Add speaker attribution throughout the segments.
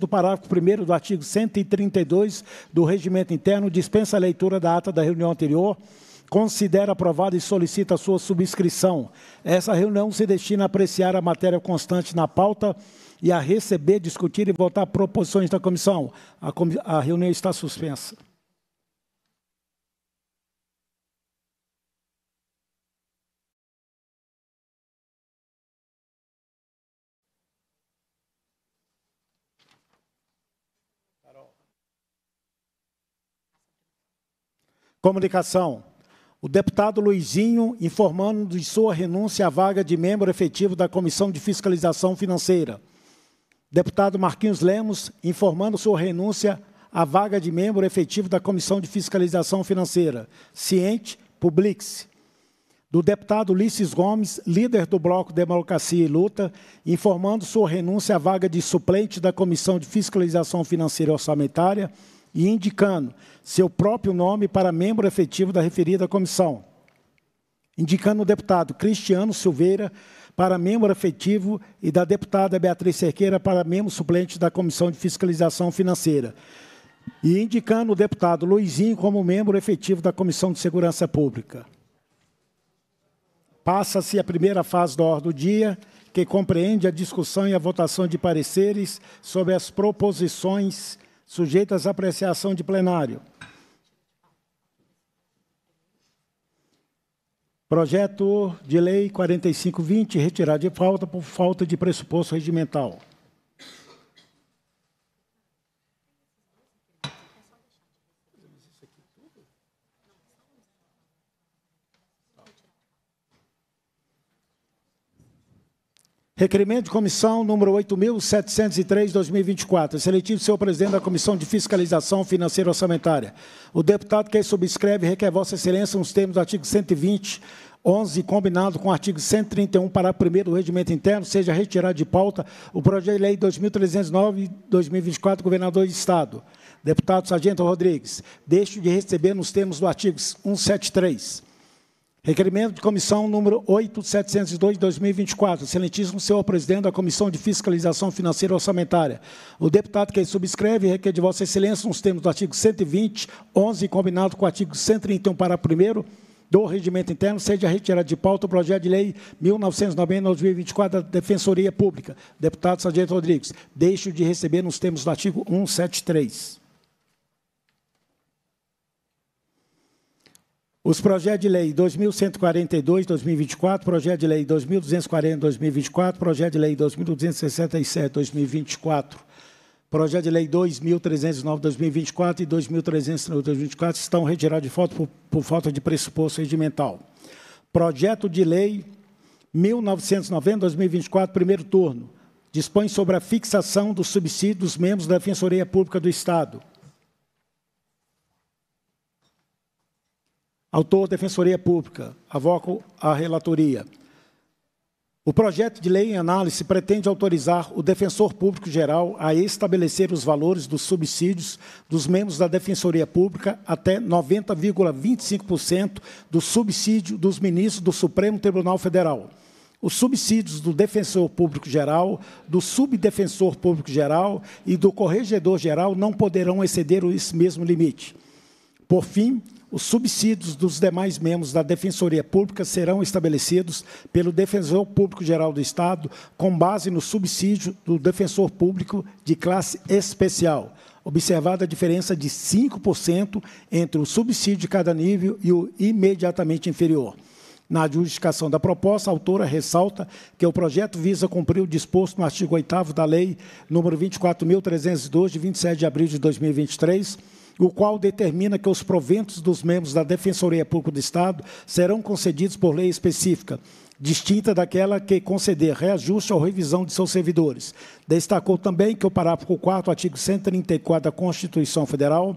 Speaker 1: do parágrafo 1 do artigo 132 do Regimento Interno, dispensa a leitura da ata da reunião anterior, considera aprovada e solicita sua subscrição. Essa reunião se destina a apreciar a matéria constante na pauta e a receber, discutir e votar proposições da comissão. A, com... a reunião está suspensa. Comunicação. O deputado Luizinho informando de sua renúncia à vaga de membro efetivo da Comissão de Fiscalização Financeira. Deputado Marquinhos Lemos informando sua renúncia à vaga de membro efetivo da Comissão de Fiscalização Financeira. Ciente, publique-se do deputado Ulisses Gomes, líder do Bloco Democracia e Luta, informando sua renúncia à vaga de suplente da Comissão de Fiscalização Financeira e Orçamentária, e indicando seu próprio nome para membro efetivo da referida comissão. Indicando o deputado Cristiano Silveira para membro efetivo e da deputada Beatriz Cerqueira para membro suplente da Comissão de Fiscalização Financeira. E indicando o deputado Luizinho como membro efetivo da Comissão de Segurança Pública. Passa-se a primeira fase da ordem do dia, que compreende a discussão e a votação de pareceres sobre as proposições sujeitas à apreciação de plenário. Projeto de Lei 4520, retirado de falta por falta de pressuposto regimental. Requerimento de comissão número 8.703-2024. Seletivo senhor presidente da Comissão de Fiscalização Financeira Orçamentária. O deputado que subscreve requer Vossa Excelência nos termos do artigo 120, 11, combinado com o artigo 131, parágrafo 1 do Regimento Interno, seja retirado de pauta o projeto de lei 2309-2024, governador de Estado. Deputado Sargento Rodrigues, deixo de receber nos termos do artigo 173. Requerimento de comissão número 8702 de 2024. Excelentíssimo senhor presidente da Comissão de Fiscalização Financeira e Orçamentária. O deputado que subscreve requer de Vossa Excelência, nos termos do artigo 120, 11, combinado com o artigo 131, para primeiro do regimento interno, seja retirado de pauta o projeto de lei 1990-2024 da Defensoria Pública. Deputado Sargento Rodrigues, deixo de receber nos termos do artigo 173. Os projetos de lei 2142, 2024, projeto de lei 2240, 2024, projeto de lei 2267, 2024, projeto de lei 2309, 2024 e 2309, 2024 estão retirados de foto por, por falta de pressuposto regimental. Projeto de lei 1990, 2024, primeiro turno, dispõe sobre a fixação dos subsídios dos membros da Defensoria Pública do Estado Autor, Defensoria Pública. Avoco a relatoria. O projeto de lei em análise pretende autorizar o defensor público geral a estabelecer os valores dos subsídios dos membros da Defensoria Pública até 90,25% do subsídio dos ministros do Supremo Tribunal Federal. Os subsídios do defensor público geral, do subdefensor público geral e do corregedor geral não poderão exceder esse mesmo limite. Por fim, os subsídios dos demais membros da Defensoria Pública serão estabelecidos pelo Defensor Público Geral do Estado com base no subsídio do Defensor Público de classe especial, observada a diferença de 5% entre o subsídio de cada nível e o imediatamente inferior. Na adjudicação da proposta, a autora ressalta que o projeto visa cumprir o disposto no artigo 8 da Lei nº 24.302, de 27 de abril de 2023, o qual determina que os proventos dos membros da Defensoria Pública do Estado serão concedidos por lei específica, distinta daquela que conceder reajuste ou revisão de seus servidores. Destacou também que o parágrafo 4 artigo 134 da Constituição Federal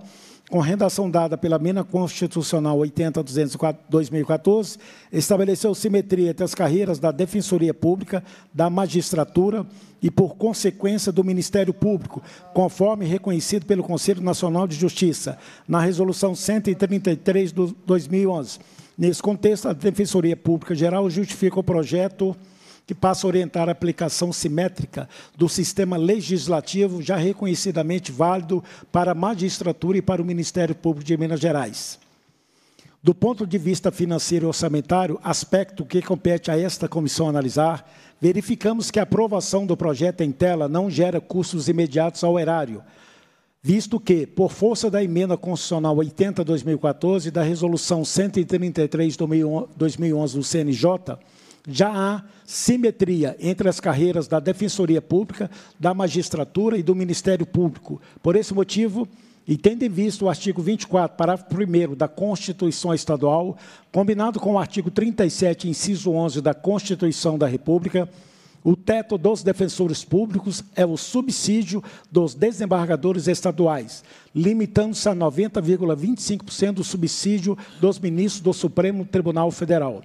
Speaker 1: com redação dada pela Mina Constitucional 80/2014, estabeleceu simetria entre as carreiras da Defensoria Pública, da Magistratura e, por consequência, do Ministério Público, conforme reconhecido pelo Conselho Nacional de Justiça, na Resolução 133 de 2011. Nesse contexto, a Defensoria Pública Geral justifica o projeto que passa a orientar a aplicação simétrica do sistema legislativo já reconhecidamente válido para a magistratura e para o Ministério Público de Minas Gerais. Do ponto de vista financeiro e orçamentário, aspecto que compete a esta comissão analisar, verificamos que a aprovação do projeto em tela não gera custos imediatos ao erário, visto que, por força da emenda constitucional 80/2014 da resolução 133 2011 do CNJ, já há simetria entre as carreiras da Defensoria Pública, da Magistratura e do Ministério Público. Por esse motivo, e tendo em vista o artigo 24, parágrafo 1 da Constituição Estadual, combinado com o artigo 37, inciso 11 da Constituição da República, o teto dos defensores públicos é o subsídio dos desembargadores estaduais, limitando-se a 90,25% do subsídio dos ministros do Supremo Tribunal Federal.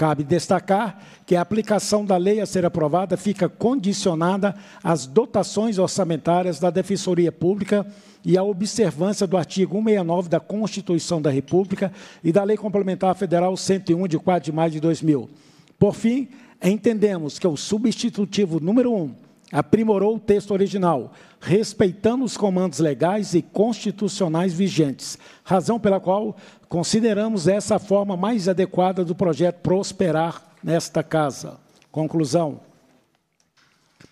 Speaker 1: Cabe destacar que a aplicação da lei a ser aprovada fica condicionada às dotações orçamentárias da Defensoria Pública e à observância do artigo 169 da Constituição da República e da Lei Complementar Federal 101, de 4 de maio de 2000. Por fim, entendemos que o substitutivo número 1 aprimorou o texto original, respeitando os comandos legais e constitucionais vigentes, razão pela qual consideramos essa a forma mais adequada do projeto prosperar nesta casa. Conclusão.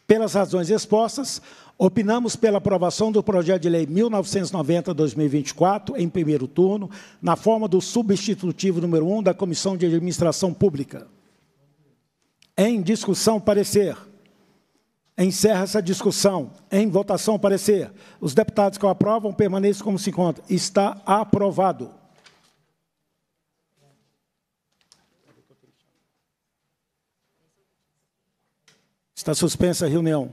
Speaker 1: Pelas razões expostas, opinamos pela aprovação do projeto de lei 1990-2024 em primeiro turno, na forma do substitutivo número 1 da Comissão de Administração Pública. Em discussão, parecer Encerra essa discussão. Em votação, parecer. Os deputados que o aprovam permaneçam como se encontra. Está aprovado. Está suspensa a reunião.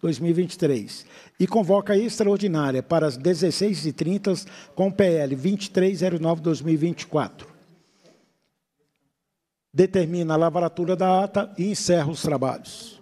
Speaker 1: 2023 e convoca a extraordinária para as 16h30 com PL 2309-2024. Determina a lavratura da ata e encerra os trabalhos.